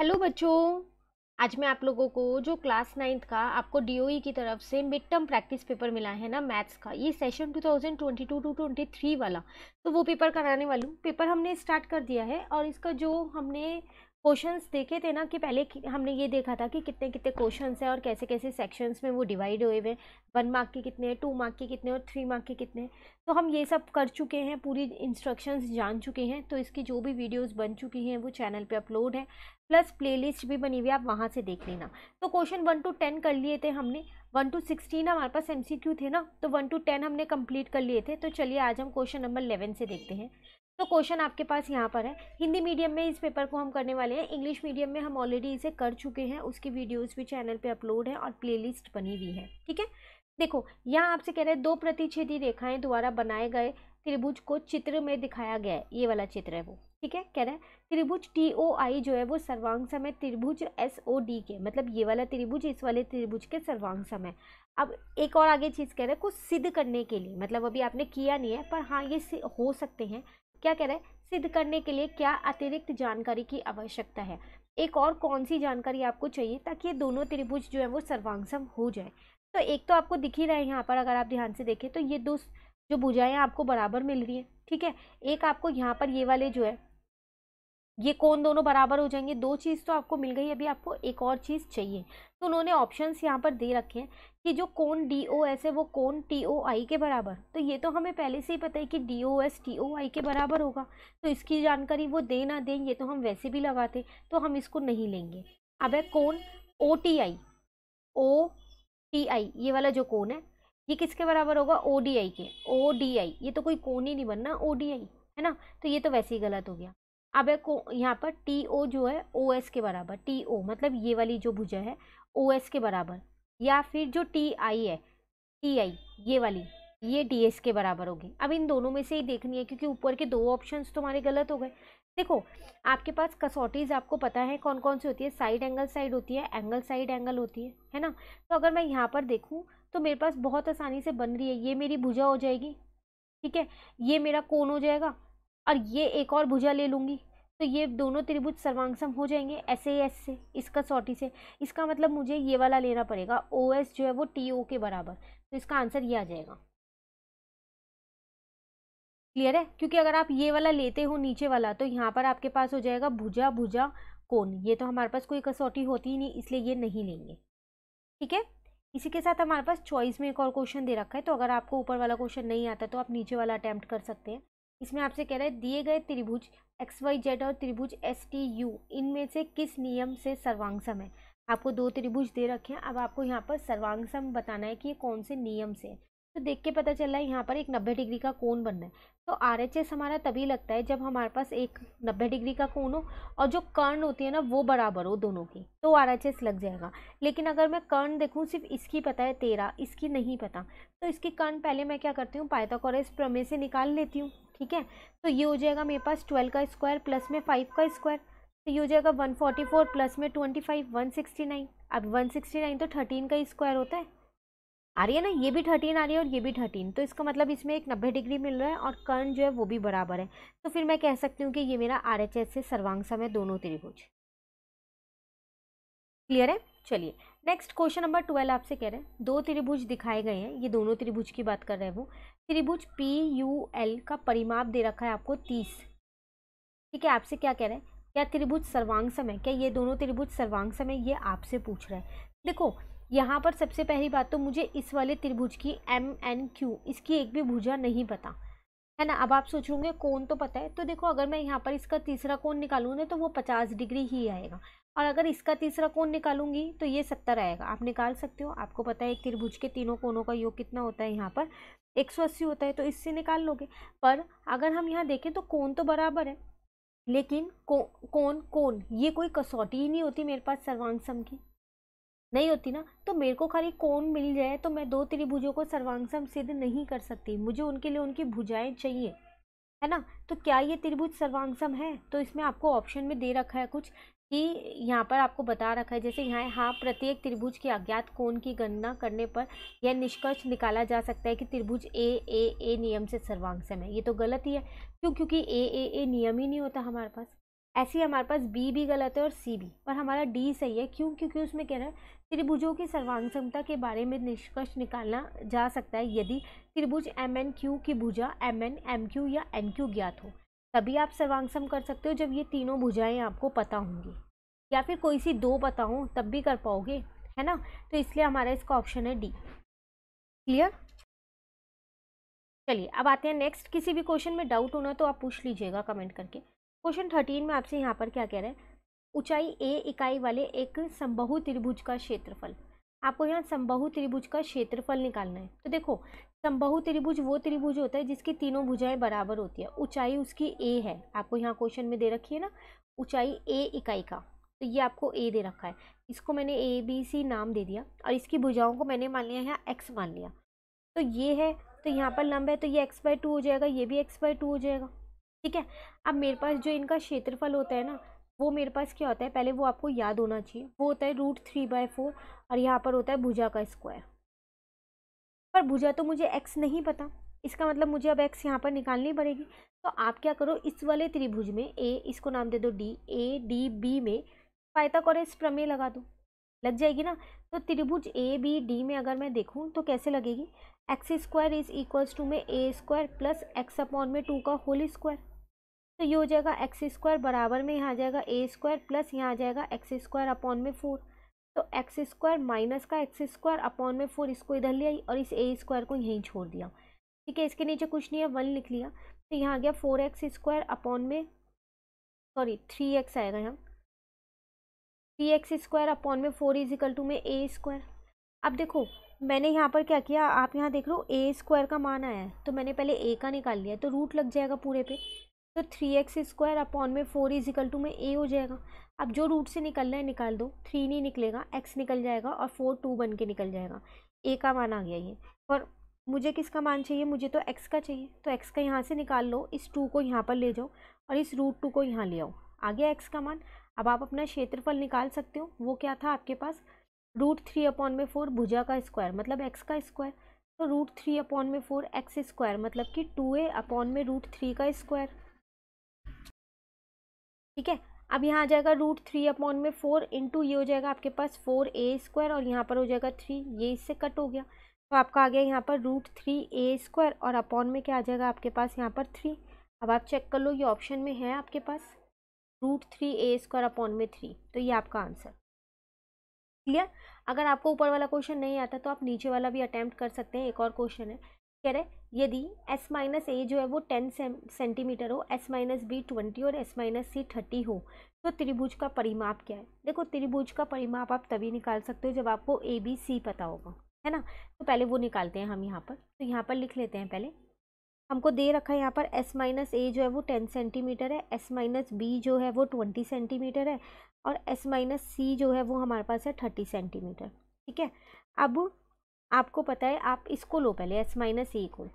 hello बच्चों आज मैं आप लोगों को जो क्लास नाइन्थ का आपको डीओई e की तरफ से मिड टर्म प्रैक्टिस पेपर मिला है ना मैथ्स का ये सेशन 2022 टू 23 वाला तो वो पेपर कराने वाली हूँ पेपर हमने स्टार्ट कर दिया है और इसका जो हमने क्वेश्चंस देखे थे ना कि पहले हमने ये देखा था कि कितने कितने क्वेश्चंस हैं और कैसे कैसे सेक्शंस में वो डिवाइड हुए हुए वन मार्क के कितने टू मार्क के कितने और थ्री मार्क के कितने तो हम ये सब कर चुके हैं पूरी इंस्ट्रक्शंस जान चुके हैं तो इसकी जो भी वीडियोस बन चुकी हैं वो चैनल पे अपलोड है प्लस प्ले भी बनी हुई है आप वहाँ से देख लेना तो क्वेश्चन वन टू टेन कर लिए थे हमने वन टू सिक्सटीन हमारे पास एम थे ना तो वन टू टेन हमने कम्प्लीट कर लिए थे तो चलिए आज हम क्वेश्चन नंबर इलेवन से देखते हैं तो क्वेश्चन आपके पास यहाँ पर है हिंदी मीडियम में इस पेपर को हम करने वाले हैं इंग्लिश मीडियम में हम ऑलरेडी इसे कर चुके हैं उसकी वीडियोस भी चैनल पे अपलोड है और प्लेलिस्ट बनी हुई है ठीक है देखो यहाँ आपसे कह रहे हैं दो प्रतिच्छेदी रेखाएं द्वारा बनाए गए त्रिभुज को चित्र में दिखाया गया है ये वाला चित्र है वो ठीक है कह रहे हैं त्रिभुज टी ओ आई जो है वो सर्वांग समय है त्रिभुज एस ओ डी के मतलब ये वाला त्रिभुज इस वाले त्रिभुज के सर्वांग समय है अब एक और आगे चीज़ कह रहे हैं कुछ सिद्ध करने के लिए मतलब अभी आपने किया नहीं है पर हाँ ये हो सकते हैं क्या कह रहा है सिद्ध करने के लिए क्या अतिरिक्त जानकारी की आवश्यकता है एक और कौन सी जानकारी आपको चाहिए ताकि ये दोनों त्रिभुज जो है वो सर्वांगसम हो जाए तो एक तो आपको दिख ही रहा है यहाँ पर अगर आप ध्यान से देखें तो ये दो जो भुजाएं आपको बराबर मिल रही है ठीक है एक आपको यहाँ पर ये वाले जो है ये कौन दोनों बराबर हो जाएंगे दो चीज़ तो आपको मिल गई अभी आपको एक और चीज़ चाहिए तो उन्होंने ऑप्शंस यहाँ पर दे रखे हैं कि जो कौन डी ओ एस है वो कौन टी ओ आई के बराबर तो ये तो हमें पहले से ही पता है कि D O S T O I के बराबर होगा तो इसकी जानकारी वो दे ना दें ये तो हम वैसे भी लगाते तो हम इसको नहीं लेंगे अब है कौन O T I O T I ये वाला जो कौन है ये किसके बराबर होगा ओ डी आई के ओ डी आई ये तो कोई कौन ही नहीं बनना ओ डी आई है ना तो ये तो वैसे ही गलत हो गया अब एक यहाँ पर टी ओ जो है ओ एस के बराबर टी ओ मतलब ये वाली जो भुजा है ओ एस के बराबर या फिर जो टी आई है टी आई ये वाली ये डी एस के बराबर होगी अब इन दोनों में से ही देखनी है क्योंकि ऊपर के दो ऑप्शन तुम्हारे गलत हो गए देखो आपके पास कसौटीज आपको पता है कौन कौन सी होती है साइड एंगल साइड होती है एंगल साइड एंगल होती है है ना तो अगर मैं यहाँ पर देखूँ तो मेरे पास बहुत आसानी से बन रही है ये मेरी भुजा हो जाएगी ठीक है ये मेरा कोन हो जाएगा और ये एक और भुजा ले लूँगी तो ये दोनों त्रिभुज सर्वांगसम हो जाएंगे एस ए एस से इसका सॉटी से इसका मतलब मुझे ये वाला लेना पड़ेगा ओ एस जो है वो टी ओ के बराबर तो इसका आंसर ये आ जाएगा क्लियर है क्योंकि अगर आप ये वाला लेते हो नीचे वाला तो यहाँ पर आपके पास हो जाएगा भुजा भुजा कोन ये तो हमारे पास कोई कसौटी होती ही नहीं इसलिए ये नहीं लेंगे ठीक है इसी के साथ हमारे पास चॉइस में एक और क्वेश्चन दे रखा है तो अगर आपको ऊपर वाला क्वेश्चन नहीं आता तो आप नीचे वाला अटैम्प्ट कर सकते हैं इसमें आपसे कह रहा है दिए गए त्रिभुज एक्स वाई जेड और त्रिभुज एस टी यू इनमें से किस नियम से सर्वांगसम है आपको दो त्रिभुज दे रखे हैं अब आपको यहाँ पर सर्वांगसम बताना है कि ये कौन से नियम से है तो देख के पता चल रहा है यहाँ पर एक नब्बे डिग्री का कोण बन रहा है तो आर एच एस हमारा तभी लगता है जब हमारे पास एक नब्बे डिग्री का कोण हो और जो कर्ण होती है ना वो बराबर हो दोनों की तो आर एच एस लग जाएगा लेकिन अगर मैं कर्ण देखूँ सिर्फ इसकी पता है तेरह इसकी नहीं पता तो इसकी कर्ण पहले मैं क्या करती हूँ पाइथागोरस प्रमेय से निकाल लेती हूँ ठीक है तो ये हो जाएगा मेरे पास ट्वेल्व का स्क्वायर प्लस में फाइव का स्क्वायर तो ये हो जाएगा वन फोर्टी फोर प्लस में twenty five one sixty nine अब वन सिक्सटी नाइन तो थर्टीन का स्क्वायर होता है आ रही है ना ये भी थर्टीन आ रही है और ये भी थर्टीन तो इसका मतलब इसमें एक नब्बे डिग्री मिल रहा है और कर्ण जो है वो भी बराबर है तो फिर मैं कह सकती हूँ कि ये मेरा आर एच एस से सर्वांग समय दोनों त्रिभुज क्लियर है चलिए नेक्स्ट क्वेश्चन नंबर ट्वेल्व आपसे कह रहे हैं दो त्रिभुज दिखाए गए हैं ये दोनों त्रिभुज की बात कर रहे हैं वो त्रिभुज पी यू एल का परिमाप दे रखा है आपको तीस ठीक है आपसे क्या कह रहे हैं क्या त्रिभुज सर्वांग समय क्या ये दोनों त्रिभुज सर्वांग समय ये आपसे पूछ रहा है देखो यहाँ पर सबसे पहली बात तो मुझे इस वाले त्रिभुज की एम एन क्यू इसकी एक भी भुजा नहीं पता है ना अब आप सोचोगे कौन तो पता है तो देखो अगर मैं यहाँ पर इसका तीसरा कौन निकालूँ ना तो वो पचास डिग्री ही आएगा और अगर इसका तीसरा कोण निकालूंगी तो ये सत्तर आएगा आप निकाल सकते हो आपको पता है एक त्रिभुज के तीनों कोणों का योग कितना होता है यहाँ पर एक सौ अस्सी होता है तो इससे निकाल लोगे पर अगर हम यहाँ देखें तो कोण तो बराबर है लेकिन कोण कोण ये कोई कसौटी ही नहीं होती मेरे पास सर्वांग सम की नहीं होती ना तो मेरे को खाली कोण मिल जाए तो मैं दो त्रिभुजों को सर्वांग सम सिद्ध नहीं कर सकती मुझे उनके लिए उनकी भुजाएं चाहिए है ना तो क्या ये त्रिभुज सर्वांगसम है तो इसमें आपको ऑप्शन में दे रखा है कुछ कि यहाँ पर आपको बता रखा है जैसे यहाँ हाँ प्रत्येक त्रिभुज के अज्ञात कोण की गणना करने पर यह निष्कर्ष निकाला जा सकता है कि त्रिभुज ए ए ए नियम से सर्वांग है ये तो गलत ही है क्यों क्योंकि ए ए ए नियम ही नहीं होता हमारे पास ऐसे ही हमारे पास बी भी गलत है और सी भी पर हमारा डी सही है क्यों क्योंकि उसमें कह रहा है त्रिभुजों की सर्वांगसमता के बारे में निष्कर्ष निकालना जा सकता है यदि त्रिभुज एम एन क्यू की भुजा एम एन एम क्यू या एन क्यू ज्ञात हो तभी आप सर्वांगसम कर सकते हो जब ये तीनों भुजाएं आपको पता होंगी या फिर कोई सी दो पता हो तब भी कर पाओगे है ना तो इसलिए हमारा इसका ऑप्शन है डी क्लियर चलिए अब आते हैं नेक्स्ट किसी भी क्वेश्चन में डाउट होना तो आप पूछ लीजिएगा कमेंट करके क्वेश्चन थर्टीन में आपसे यहाँ पर क्या कह रहे हैं ऊंचाई ए इकाई वाले एक संबहु त्रिभुज का क्षेत्रफल आपको यहाँ समबाहु त्रिभुज का क्षेत्रफल निकालना है तो देखो समबाहु त्रिभुज वो त्रिभुज होता है जिसकी तीनों भुजाएं बराबर होती है ऊंचाई उसकी ए है आपको यहाँ क्वेश्चन में दे रखी है ना ऊंचाई ए इकाई का तो ये आपको ए दे रखा है इसको मैंने ए बी सी नाम दे दिया और इसकी भुजाओं को मैंने मान लिया यहाँ एक्स मान लिया तो ये है तो यहाँ पर लंब है तो ये एक्स बाय टू हो जाएगा ये भी एक्स बाय टू हो जाएगा ठीक है अब मेरे पास जो इनका क्षेत्रफल होता है ना वो मेरे पास क्या होता है पहले वो आपको याद होना चाहिए वो होता है रूट थ्री बाय फोर और यहाँ पर होता है भुजा का स्क्वायर पर भुजा तो मुझे एक्स नहीं पता इसका मतलब मुझे अब एक्स यहाँ पर निकालनी पड़ेगी तो आप क्या करो इस वाले त्रिभुज में ए इसको नाम दे दो डी ए डी बी में फायता और इस प्रमेय लगा दो लग जाएगी ना तो त्रिभुज ए बी डी में अगर मैं देखूँ तो कैसे लगेगी x square is equals to में A square plus x upon में टू का होल स्क्वायर तो ये हो जाएगा एक्स स्क्वायर बराबर में यहाँ आ जाएगा ए स्क्वायर प्लस यहाँ आ जाएगा एक्स स्क्वायर अपॉन में फोर तो एक्स स्क्वायर माइनस का एक्स स्क्वायर अपॉन में फोर इसको इधर ले आई और इस ए स्क्वायर को यहीं छोड़ दिया ठीक है इसके नीचे कुछ नहीं है वन लिख लिया तो यहाँ आ गया फोर एक्स स्क्वायर अपॉन में सॉरी थ्री एक्स आएगा यहाँ थ्री एक्स स्क्वायर अपॉन में फोर इजिकल टू में ए स्क्वायर अब देखो मैंने यहाँ पर क्या किया आप यहाँ देख लो ए स्क्वायर का मान आया है तो मैंने पहले ए का निकाल लिया तो रूट लग जाएगा पूरे पे तो थ्री एक्स स्क्वायर अपॉन में फोर इजिकल टू में ए हो जाएगा अब जो रूट से निकलना है निकाल दो थ्री नहीं निकलेगा एक्स निकल जाएगा और फोर टू बन के निकल जाएगा ए का मान आ गया ये और मुझे किसका मान चाहिए मुझे तो एक्स का चाहिए तो एक्स का यहाँ से निकाल लो इस टू को यहाँ पर ले जाओ और इस रूट टू को यहाँ ले आओ आ गया एक्स का मान अब आप अपना क्षेत्रफल निकाल सकते हो वो क्या था आपके पास रूट थ्री अपॉन में फोर भुजा का स्क्वायर मतलब एक्स का स्क्वायर तो रूट थ्री अपॉन में फोर एक्स स्क्वायर मतलब कि टू ए अपॉन में रूट थ्री का स्क्वायर ठीक है अब यहाँ आ जाएगा रूट थ्री अपॉन में फोर इंटू ये हो जाएगा आपके पास फोर ए स्क्वायर और यहाँ पर हो जाएगा थ्री ये इससे कट हो गया तो आपका आ गया यहाँ पर रूट थ्री ए स्क्वायर और अपॉन में क्या आ जाएगा आपके पास यहाँ पर थ्री अब आप चेक कर लो ये ऑप्शन में है आपके पास root three A square upon में थ्री तो ये आपका आंसर क्लियर अगर आपको ऊपर वाला क्वेश्चन नहीं आता तो आप नीचे वाला भी अटैम्प्ट कर सकते हैं एक और क्वेश्चन है कह रहे यदि s माइनस ए जो है वो टेन सेंटीमीटर हो s माइनस बी ट्वेंटी और s माइनस सी थर्टी हो तो त्रिभुज का परिमाप क्या है देखो त्रिभुज का परिमाप आप तभी निकाल सकते हो जब आपको ए बी सी पता होगा है ना तो पहले वो निकालते हैं हम यहाँ पर तो यहाँ पर लिख लेते हैं पहले हमको दे रखा है यहाँ पर s माइनस ए जो है वो टेन सेंटीमीटर है s माइनस बी जो है वो ट्वेंटी सेंटीमीटर है और s माइनस सी जो है वो हमारे पास है थर्टी सेंटीमीटर ठीक है अब आपको पता है आप इसको लो पहले एस माइनस ए को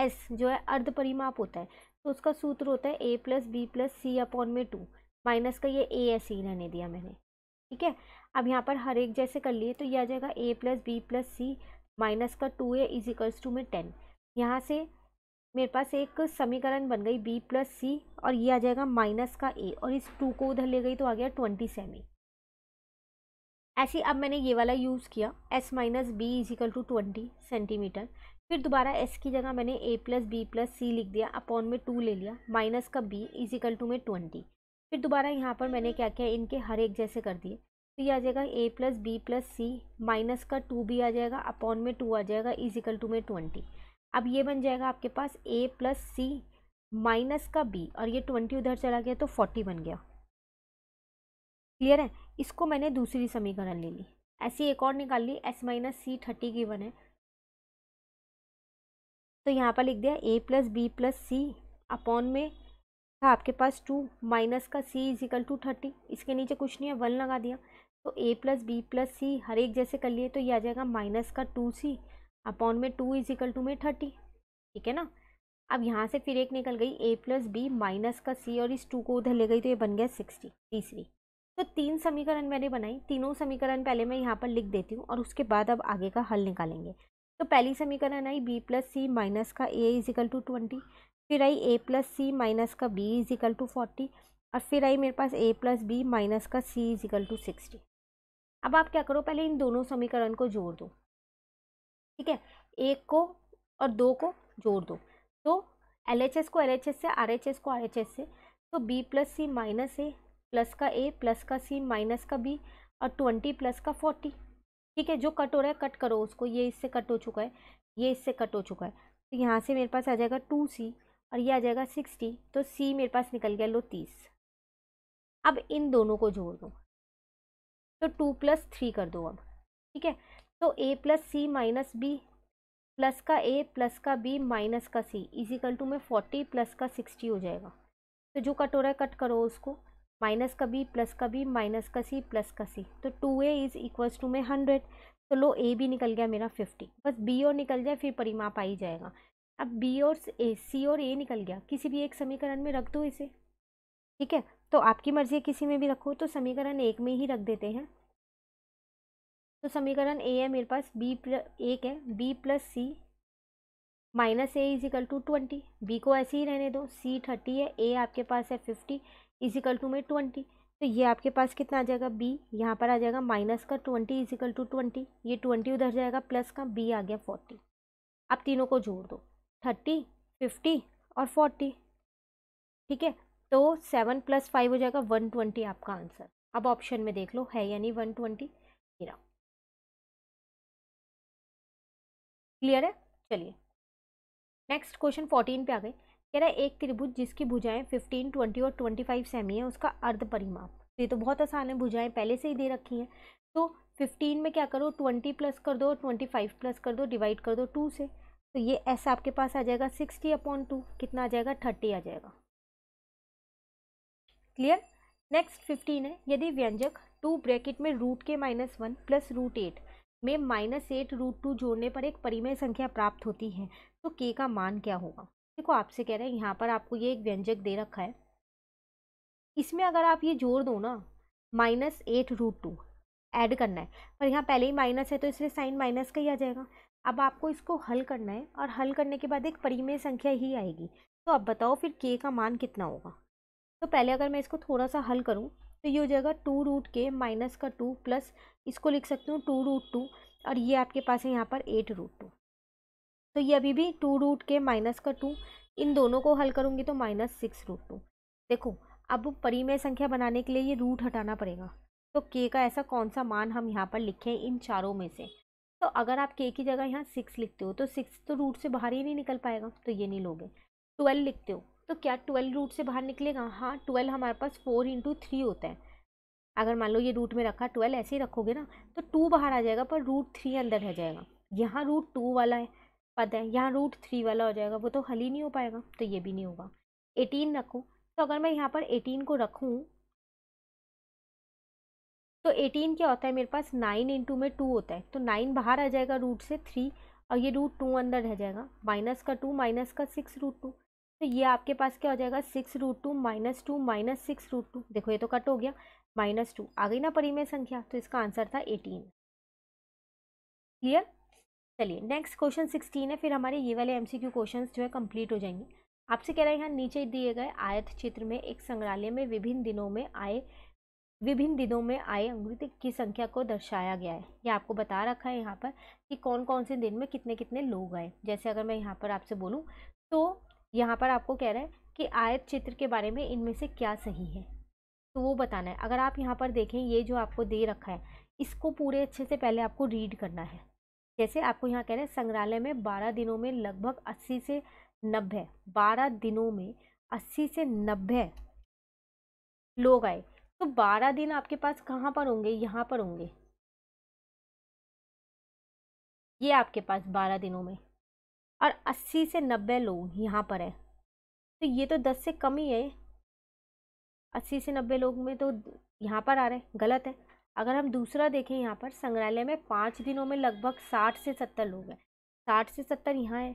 एस जो है अर्ध परिमाप होता है तो उसका सूत्र होता है A plus B plus C upon में टू माइनस का ये ए एस ई रहने दिया मैंने ठीक है अब यहाँ पर हर एक जैसे कर लिए तो यह आ जाएगा A plus B plus C minus का two A is equals to में टेन यहाँ से मेरे पास एक समीकरण बन गई बी प्लस सी और ये आ जाएगा माइनस का ए और इस टू को उधर ले गई तो आ गया ट्वेंटी सेमी ऐसे अब मैंने ये वाला यूज़ किया S minus B is equal to twenty centimetre फिर दोबारा एस की जगह मैंने A plus B plus C लिख दिया अपॉन में टू ले लिया माइनस का बी इजिकल टू में ट्वेंटी फिर दोबारा यहाँ पर मैंने क्या किया इनके हर एक जैसे कर दिए तो ये आ जाएगा A plus B plus C minus का टू बी आ जाएगा अपॉन में टू आ जाएगा इजिकल टू में ट्वेंटी अब ये बन जाएगा आपके पास ए प्लस सी माइनस का बी और ये ट्वेंटी उधर चला गया तो फोर्टी बन गया क्लियर है इसको मैंने दूसरी समीकरण ले ली ऐसी एक और निकाल ली एस माइनस सी थर्टी की वन है तो यहाँ पर लिख दिया A plus B plus C upon में था आपके पास टू माइनस का सी इजिकल टू थर्टी इसके नीचे कुछ नहीं है वन लगा दिया तो A plus B plus C हर एक जैसे कर लिए तो ये आ जाएगा माइनस का टू सी अपॉन में टू इजिकल टू में थर्टी ठीक है ना अब यहाँ से फिर एक निकल गई ए प्लस बी माइनस का सी और इस टू को उधर ले गई तो ये बन गया सिक्सटी तीसरी तो तीन समीकरण मैंने बनाई तीनों समीकरण पहले मैं यहाँ पर लिख देती हूँ और उसके बाद अब आगे का हल निकालेंगे तो पहली समीकरण आई बी प्लस सी माइनस का ए इजिकल टू ट्वेंटी फिर आई ए प्लस सी माइनस का बी इजिकल टू फोर्टी और फिर आई मेरे पास ए प्लस बी माइनस का सी इजिकल टू सिक्सटी अब आप क्या करो पहले इन दोनों समीकरण को जोड़ दो ठीक है एक को और दो को जोड़ दो तो एल को एल से आर को आर से तो B plus C minus A plus का ए प्लस का सी माइनस का बी और ट्वेंटी प्लस का फोर्टी ठीक है जो कट हो रहा है कट करो उसको ये इससे कट हो चुका है ये इससे कट हो चुका है तो यहाँ से मेरे पास आ जाएगा टू सी और ये आ जाएगा सिक्सटी तो सी मेरे पास निकल गया लो तीस अब इन दोनों को जोड़ दो तो टू प्लस थ्री कर दो अब ठीक है तो A plus C minus B plus का ए प्लस का बी माइनस का सी इजिकल टू में फोर्टी प्लस का सिक्सटी हो जाएगा तो जो कट हो रहा है कट करो उसको माइनस का बी प्लस का बी माइनस का सी प्लस का सी तो two A is equals to में हंड्रेड तो लो ए भी निकल गया मेरा फिफ्टी बस बी और निकल जाए फिर परिमाप आ ही जाएगा अब बी और ए सी और ए निकल गया किसी भी एक समीकरण में रख दो इसे ठीक है तो आपकी मर्ज़ी किसी में भी रखो तो समीकरण एक में ही रख देते हैं तो समीकरण ए है मेरे पास बी प्लस एक है B plus C minus A is equal to twenty B को ऐसे ही रहने दो सी थर्टी है ए आपके पास है फिफ्टी इजिकल टू में ट्वेंटी तो ये आपके पास कितना आ जाएगा बी यहाँ पर आ जाएगा माइनस का ट्वेंटी इजिकल टू ट्वेंटी ये ट्वेंटी उधर जाएगा प्लस का बी आ गया फोर्टी आप तीनों को जोड़ दो थर्टी फिफ्टी और फोर्टी ठीक है तो सेवन प्लस फाइव हो जाएगा वन ट्वेंटी आपका आंसर अब ऑप्शन में देख लो है यानी वन ट्वेंटी क्लियर है चलिए नेक्स्ट क्वेश्चन फोर्टीन पे आ गए कह रहा है एक त्रिभुज जिसकी भुजाएं फिफ्टीन ट्वेंटी और ट्वेंटी फाइव सेमी है उसका अर्ध परिमाप तो ये तो बहुत आसान है भुजाएं पहले से ही दे रखी हैं तो फिफ्टीन में क्या करो ट्वेंटी प्लस कर दो ट्वेंटी फाइव प्लस कर दो डिवाइड कर दो टू से तो ये ऐसा आपके पास आ जाएगा सिक्सटी अपॉन टू कितना आ जाएगा थर्टी आ जाएगा क्लियर नेक्स्ट फिफ्टीन है यदि व्यंजक टू ब्रैकेट में रूट के minus one plus root eight में माइनस एट रूट टू जोड़ने पर एक परिमेय संख्या प्राप्त होती है तो के का मान क्या होगा देखो आपसे कह रहे हैं यहाँ पर आपको ये एक व्यंजक दे रखा है इसमें अगर आप ये जोड़ दो ना minus eight root two add करना है पर यहाँ पहले ही माइनस है तो इसलिए साइन माइनस का ही आ जाएगा अब आपको इसको हल करना है और हल करने के बाद एक परिमेय संख्या ही आएगी तो अब बताओ फिर के का मान कितना होगा तो पहले अगर मैं इसको थोड़ा सा हल करूँ तो ये हो जाएगा टू रूट के माइनस का टू प्लस इसको लिख सकती हूँ टू रूट टू और ये आपके पास है यहाँ पर एट रूट टू तो ये अभी भी टू रूट के माइनस का टू इन दोनों को हल करूँगी तो माइनस सिक्स रूट टू देखो अब परिमेय संख्या बनाने के लिए ये रूट हटाना पड़ेगा तो के का ऐसा कौन सा मान हम यहाँ पर लिखें इन चारों में से तो अगर आप के की जगह यहाँ सिक्स लिखते हो तो सिक्स तो रूट से बाहर ही नहीं निकल पाएगा तो ये नहीं लोगे ट्वेल्व लिखते हो तो क्या ट्वेल्व रूट से बाहर निकलेगा हाँ ट्वेल्व हमारे पास फोर इंटू थ्री होता है अगर मान लो ये रूट में रखा ट्वेल्व ऐसे ही रखोगे ना तो टू बाहर आ जाएगा पर रूट थ्री अंदर रह जाएगा यहाँ रूट टू वाला है पद है यहाँ रूट थ्री वाला हो जाएगा वो तो हल ही नहीं हो पाएगा तो ये भी नहीं होगा एटीन रखो तो अगर मैं यहाँ पर एटीन को रखूँ तो एटीन क्या होता है मेरे पास नाइन इंटू में टू होता है तो नाइन बाहर आ जाएगा रूट से थ्री और ये रूट टू अंदर रह जाएगा माइनस का टू माइनस का सिक्स रूट टू तो ये आपके पास क्या हो जाएगा six root two minus two minus six root two देखो ये तो कट हो गया माइनस टू आ गई ना परिमेय संख्या तो इसका आंसर था एटीन क्लियर चलिए नेक्स्ट क्वेश्चन सिक्सटीन है फिर हमारे ये वाले एम क्वेश्चंस जो है कंप्लीट हो जाएंगे आपसे कह रहा है यहाँ नीचे दिए गए आयत चित्र में एक संग्रहालय में विभिन्न दिनों में आए विभिन्न दिनों में आए अंग्रित की संख्या को दर्शाया गया है ये आपको बता रखा है यहाँ पर कि कौन कौन से दिन में कितने कितने लोग आए जैसे अगर मैं यहाँ पर आपसे बोलूँ तो यहाँ पर आपको कह रहा है कि आयत चित्र के बारे में इनमें से क्या सही है तो वो बताना है अगर आप यहाँ पर देखें ये जो आपको दे रखा है इसको पूरे अच्छे से पहले आपको रीड करना है जैसे आपको यहाँ कह रहे हैं संग्रहालय में बारह दिनों में लगभग अस्सी से नब्बे बारह दिनों में अस्सी से नब्बे लोग आए तो बारह दिन आपके पास कहाँ पर होंगे यहाँ पर होंगे ये आपके पास बारह दिनों में और अस्सी से नब्बे लोग यहाँ पर है तो ये तो दस से कम ही है अस्सी से नब्बे लोग में तो यहाँ पर आ रहे हैं गलत है अगर हम दूसरा देखें यहाँ पर संग्रहालय में पाँच दिनों में लगभग साठ से सत्तर लोग हैं साठ से सत्तर यहाँ है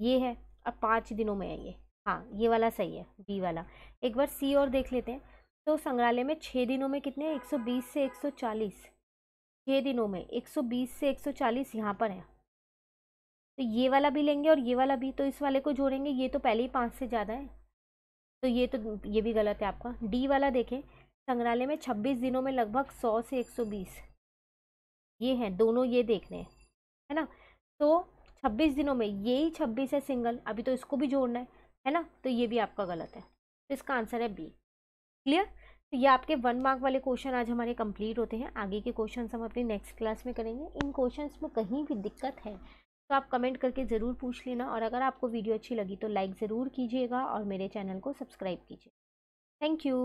ये है अब पाँच दिनों में है ये हाँ ये वाला सही है बी वाला एक बार सी और देख लेते हैं तो संग्रहालय में छः दिनों में कितने एक सौ बीस से एक सौ चालीस छः दिनों में एक सौ बीस से एक सौ चालीस यहाँ पर है तो ये वाला भी लेंगे और ये वाला भी तो इस वाले को जोड़ेंगे ये तो पहले ही पाँच से ज़्यादा है तो ये तो ये भी गलत है आपका डी वाला देखें संग्रहालय में छब्बीस दिनों में लगभग सौ से एक सौ बीस ये हैं दोनों ये देखने है ना तो छब्बीस दिनों में ये ही छब्बीस है सिंगल अभी तो इसको भी जोड़ना है है ना तो ये भी आपका गलत है तो इसका आंसर है बी क्लियर तो ये आपके वन मार्क वाले क्वेश्चन आज हमारे कंप्लीट होते हैं आगे के क्वेश्चन हम अपनी नेक्स्ट क्लास में करेंगे इन क्वेश्चन में कहीं भी दिक्कत है तो आप कमेंट करके ज़रूर पूछ लेना और अगर आपको वीडियो अच्छी लगी तो लाइक ज़रूर कीजिएगा और मेरे चैनल को सब्सक्राइब कीजिए थैंक यू